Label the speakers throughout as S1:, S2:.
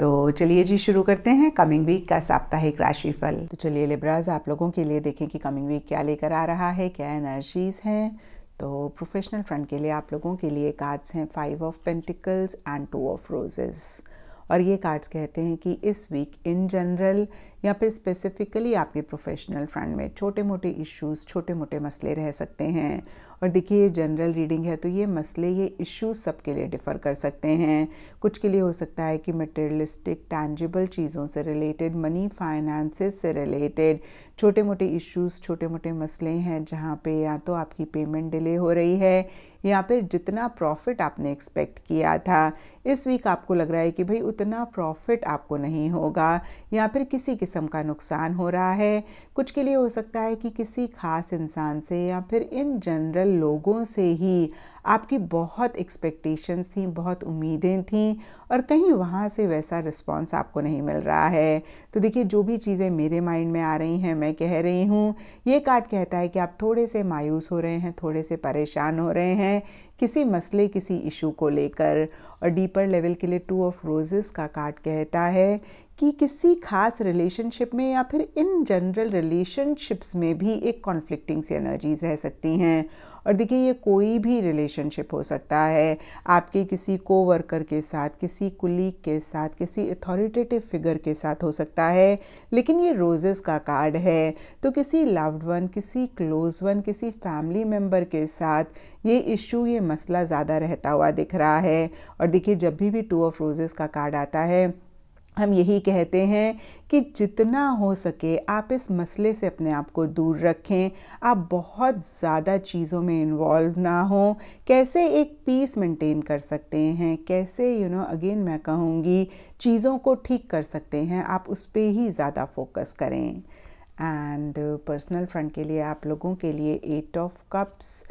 S1: तो चलिए जी शुरू करते हैं कमिंग वीक का साप्ताहिक राशिफल तो चलिए लिब्राज आप लोगों के लिए देखें कि कमिंग वीक क्या लेकर आ रहा है क्या एनर्जीज हैं तो प्रोफेशनल फ्रंट के लिए आप लोगों के लिए कार्ड्स हैं five of pentacles and two of roses और ये कार्ड्स कहते हैं कि इस वीक इन जनरल या फिर स्पेसिफिकली आपके प्रोफेशनल फ्रंट में छोटे मोटे इश्यूज छोटे मोटे मसले रह सकते हैं और देखिए ये जनरल रीडिंग है तो ये मसले ये इश्यूज सबके लिए डिफ़र कर सकते हैं कुछ के लिए हो सकता है कि मटेरियलिस्टिक टैंजिबल चीज़ों से रिलेटेड मनी फाइनेंसेस से रिलेटेड छोटे मोटे इश्यूज छोटे मोटे मसले हैं जहाँ पे या तो आपकी पेमेंट डिले हो रही है या फिर जितना प्रॉफिट आपने एक्सपेक्ट किया था इस वीक आपको लग रहा है कि भाई उतना प्रॉफिट आपको नहीं होगा या फिर किसी किसी किस्म का नुकसान हो रहा है कुछ के लिए हो सकता है कि किसी खास इंसान से या फिर इन जनरल लोगों से ही आपकी बहुत एक्सपेक्टेशंस थी बहुत उम्मीदें थीं और कहीं वहाँ से वैसा रिस्पॉन्स आपको नहीं मिल रहा है तो देखिए जो भी चीज़ें मेरे माइंड में आ रही हैं मैं कह रही हूँ ये कार्ड कहता है कि आप थोड़े से मायूस हो रहे हैं थोड़े से परेशान हो रहे हैं किसी मसले किसी इशू को लेकर और डीपर लेवल के लिए टू ऑफ रोजेस का कार्ड कहता है कि किसी खास रिलेशनशिप में या फिर इन जनरल रिलेशनशिप्स में भी एक कॉन्फ्लिक्टिंग सी एनर्जीज रह सकती हैं और देखिए ये कोई भी रिलेशनशिप हो सकता है आपके किसी को वर्कर के साथ किसी कुलीग के साथ किसी अथॉरिटेटिव फिगर के साथ हो सकता है लेकिन ये रोजेस का कार्ड है तो किसी लव्ड वन किसी क्लोज वन किसी फैमिली मेम्बर के साथ ये इशू ये मसला ज़्यादा रहता हुआ दिख रहा है और देखिए जब भी भी टू ऑफ रोज़ेस का कार्ड आता है हम यही कहते हैं कि जितना हो सके आप इस मसले से अपने आप को दूर रखें आप बहुत ज़्यादा चीज़ों में इन्वॉल्व ना हो कैसे एक पीस मेंटेन कर सकते हैं कैसे यू नो अगेन मैं कहूँगी चीज़ों को ठीक कर सकते हैं आप उस पर ही ज़्यादा फोकस करें एंड पर्सनल फ्रंट के लिए आप लोगों के लिए eight of cups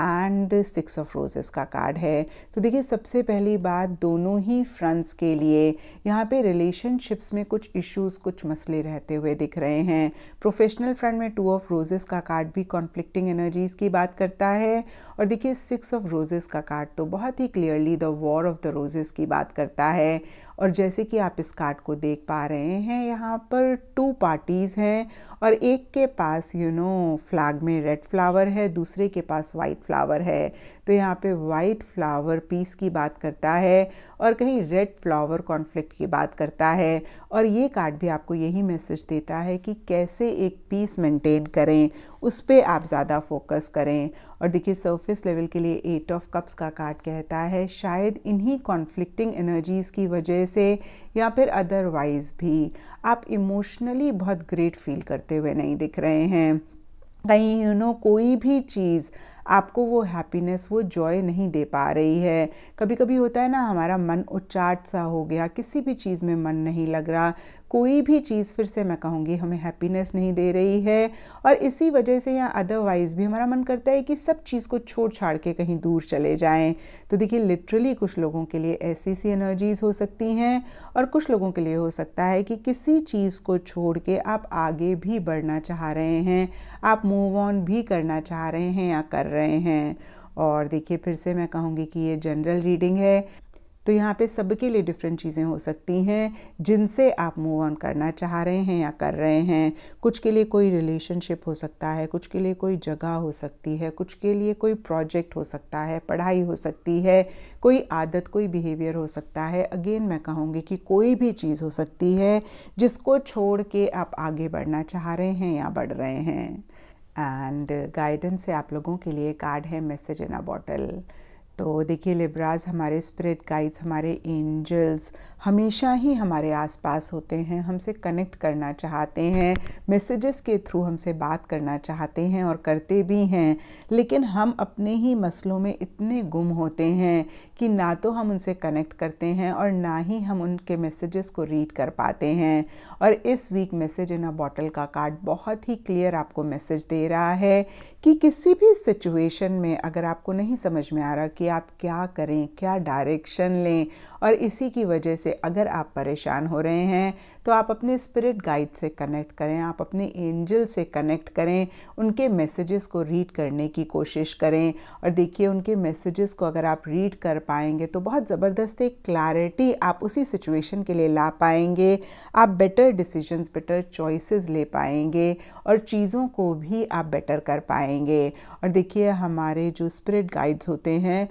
S1: and six of roses का कार्ड है तो देखिए सबसे पहली बात दोनों ही फ्रेंड्स के लिए यहाँ पे रिलेशनशिप्स में कुछ इश्यूज कुछ मसले रहते हुए दिख रहे हैं प्रोफेशनल फ्रेंड में टू ऑफ रोज़ेस का कार्ड भी कॉन्फ्लिक्टिंग एनर्जीज़ की बात करता है और देखिए सिक्स ऑफ रोज़ेस का कार्ड तो बहुत ही clearly the war of the roses की बात करता है और जैसे कि आप इस कार्ड को देख पा रहे हैं यहाँ पर टू पार्टीज़ हैं और एक के पास यू नो फ्लैग में रेड फ्लावर है दूसरे के पास वाइट फ्लावर है तो यहाँ पे वाइट फ्लावर पीस की बात करता है और कहीं रेड फ्लावर कॉन्फ्लिक्ट की बात करता है और ये कार्ड भी आपको यही मैसेज देता है कि कैसे एक पीस मेंटेन करें उस पर आप ज़्यादा फोकस करें और देखिए सरफेस लेवल के लिए एट ऑफ कप्स का कार्ड कहता है शायद इन्हीं कॉन्फ्लिक्टिंग एनर्जीज़ की वजह वजह से या फिर अदरवाइज़ भी आप इमोशनली बहुत ग्रेट फील करते हुए नहीं दिख रहे हैं कहीं यू नो कोई भी चीज़ आपको वो हैप्पीनेस वो जॉय नहीं दे पा रही है कभी कभी होता है ना हमारा मन उचाट सा हो गया किसी भी चीज़ में मन नहीं लग रहा कोई भी चीज़ फिर से मैं कहूँगी हमें हैप्पीनेस नहीं दे रही है और इसी वजह से या अदरवाइज़ भी हमारा मन करता है कि सब चीज़ को छोड़ छाड़ के कहीं दूर चले जाएं तो देखिए लिटरली कुछ लोगों के लिए ऐसी सी एनर्जीज़ हो सकती हैं और कुछ लोगों के लिए हो सकता है कि किसी चीज़ को छोड़ के आप आगे भी बढ़ना चाह रहे हैं आप मूव ऑन भी करना चाह रहे हैं या कर रहे हैं और देखिए फिर से मैं कहूँगी कि ये जनरल रीडिंग है तो यहाँ पे सबके लिए डिफरेंट चीज़ें हो सकती हैं जिनसे आप मूव ऑन करना चाह रहे हैं या कर रहे हैं कुछ के लिए कोई रिलेशनशिप हो सकता है कुछ के लिए कोई जगह हो सकती है कुछ के लिए कोई प्रोजेक्ट हो सकता है पढ़ाई हो सकती है कोई आदत कोई बिहेवियर हो सकता है अगेन मैं कहूँगी कि कोई भी चीज़ हो सकती है जिसको छोड़ के आप आगे बढ़ना चाह रहे हैं या बढ़ रहे हैं एंड गाइडेंस से आप लोगों के लिए कार्ड है मैसेज इन अ बॉटल तो देखिए लिब्राज हमारे स्प्रिट गाइड्स हमारे एंजल्स हमेशा ही हमारे आसपास होते हैं हमसे कनेक्ट करना चाहते हैं मैसेजेस के थ्रू हमसे बात करना चाहते हैं और करते भी हैं लेकिन हम अपने ही मसलों में इतने गुम होते हैं कि ना तो हम उनसे कनेक्ट करते हैं और ना ही हम उनके मैसेजेस को रीड कर पाते हैं और इस week message in a bottle का कार्ड बहुत ही क्लियर आपको मैसेज दे रहा है कि किसी भी सिचुएशन में अगर आपको नहीं समझ में आ रहा कि कि आप क्या करें क्या डायरेक्शन लें और इसी की वजह से अगर आप परेशान हो रहे हैं तो आप अपने स्पिरिट गाइड से कनेक्ट करें आप अपने एंजल से कनेक्ट करें उनके मैसेजेस को रीड करने की कोशिश करें और देखिए उनके मैसेजेस को अगर आप रीड कर पाएंगे तो बहुत ज़बरदस्त एक क्लैरिटी आप उसी सिचुएशन के लिए ला पाएंगे आप बेटर डिसीजंस बेटर चॉइसेस ले पाएंगे और चीज़ों को भी आप बेटर कर पाएंगे और देखिए हमारे जो स्पिरिट गाइड्स होते हैं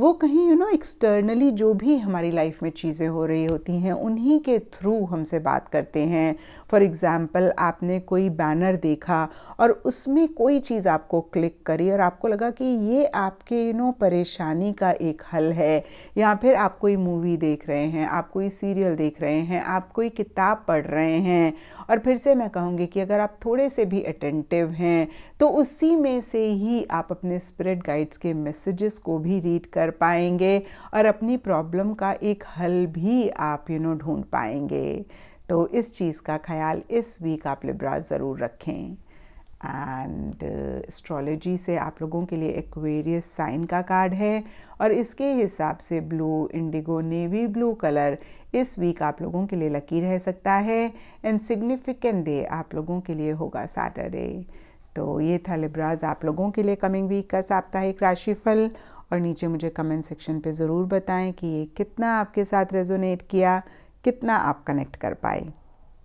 S1: वो कहीं यू नो एक्सटर्नली जो भी हमारी लाइफ में चीज़ें हो रही होती हैं उन्हीं के थ्रू हमसे बात करते हैं फॉर एग्ज़ाम्पल आपने कोई बैनर देखा और उसमें कोई चीज़ आपको क्लिक करी और आपको लगा कि ये आपके यू नो परेशानी का एक हल है या फिर आप कोई मूवी देख रहे हैं आप कोई सीरियल देख रहे हैं आप कोई किताब पढ़ रहे हैं और फिर से मैं कहूँगी कि अगर आप थोड़े से भी अटेंटिव हैं तो उसी में से ही आप अपने स्पिरिट गाइड्स के मैसेजेस को भी रीड कर कर पाएंगे और अपनी प्रॉब्लम का एक हल भी आप यू नो ढूंढ पाएंगे तो इस चीज़ का ख्याल इस वीक आप लिब्रा ज़रूर रखें एंड एस्ट्रोलॉजी uh, से आप लोगों के लिए एक्वेरियस साइन का कार्ड है और इसके हिसाब से blue indigo navy blue colour इस वीक आप लोगों के लिए लकी रह सकता है एंड सिग्निफिकेंट डे आप लोगों के लिए होगा सैटरडे तो ये था लिब्राज आप लोगों के लिए कमिंग वीक का साप्ताहिक राशिफल और नीचे मुझे कमेंट सेक्शन पे ज़रूर बताएं कि ये कितना आपके साथ रेजोनेट किया कितना आप कनेक्ट कर पाए